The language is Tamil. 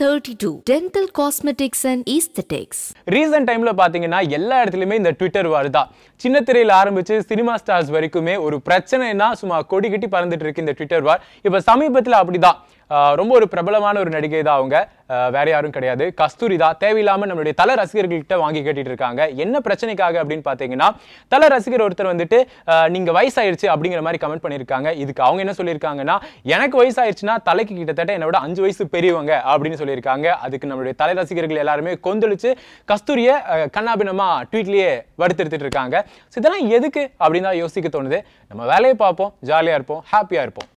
32 dental cosmetics and aesthetics recent டைம்ல பாத்தீங்கன்னா எல்லா இடத்துலயுமே இந்த ட்விட்டர் வருதா சின்ன திரையில் ஆரம்பிச்சு சினிமா ஸ்டார்ஸ் வரைக்குமே ஒரு பிரச்சனைனா சும்மா கொடி கட்டி பறந்துட்டு இருக்கு இந்த ட்விட்டர் வார் இப்ப சமீபத்துல அப்படிதான் ரொம்ப ஒரு பிரபலமான ஒரு நடிகை தான் அவங்க வேற யாரும் கிடையாது கஸ்தூரி தான் தேவையில்லாமல் நம்மளுடைய தல ரசிகர்கள்கிட்ட வாங்கி கேட்டுட்டு இருக்காங்க என்ன பிரச்சனைக்காக அப்படின்னு பார்த்தீங்கன்னா தல ரசிகர் ஒருத்தர் வந்துட்டு நீங்கள் வயசாயிருச்சு அப்படிங்கிற மாதிரி கமெண்ட் பண்ணியிருக்காங்க இதுக்கு அவங்க என்ன சொல்லியிருக்காங்கன்னா எனக்கு வயசாயிருச்சுன்னா தலைக்கு கிட்டத்தட்ட என்னோட அஞ்சு வயசு பெரியவங்க அப்படின்னு சொல்லியிருக்காங்க அதுக்கு நம்மளுடைய தலை ரசிகர்கள் எல்லாருமே கொந்தளிச்சு கஸ்தூரியை கண்ணாபினமாக ட்வீட்லேயே வடுத்தெடுத்துட்டு இருக்காங்க ஸோ இதெல்லாம் எதுக்கு அப்படின்னு தான் யோசிக்க தோணுது நம்ம வேலையை பார்ப்போம் ஜாலியாக இருப்போம் ஹாப்பியாக இருப்போம்